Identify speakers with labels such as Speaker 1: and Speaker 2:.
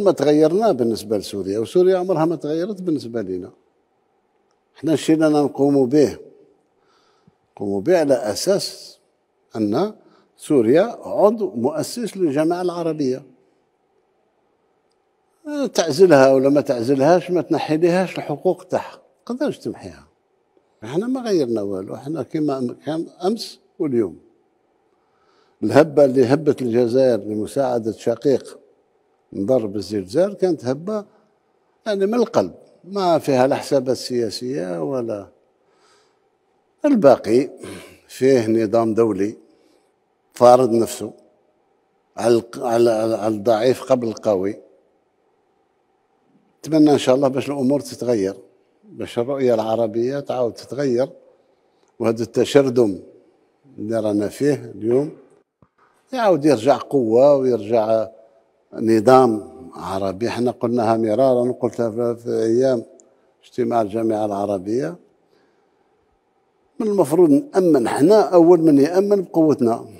Speaker 1: ما تغيرنا بالنسبه لسوريا وسوريا عمرها ما تغيرت بالنسبه لنا احنا الشيء اللي نقوموا به نقوموا به على اساس ان سوريا عضو مؤسس للجماعه العربيه تعزلها ولا ما تعزلهاش ما تنحي ليهاش الحقوق تاعها تقدرش تمحيها احنا ما غيرنا والو احنا كما كان امس واليوم الهبه اللي هبت الجزائر لمساعده شقيق ضرب الزلزال كانت هبة يعني من القلب ما فيها لا حسابات سياسية ولا الباقي فيه نظام دولي فارض نفسه على على الضعيف قبل القوي نتمنى ان شاء الله باش الامور تتغير باش الرؤيه العربيه تعاود تتغير وهذا التشردم اللي رانا فيه اليوم يعاود يرجع قوه ويرجع نظام عربي احنا قلناها مرارا قلتها في ايام اجتماع الجامعه العربيه من المفروض نامن حنا اول من يامن بقوتنا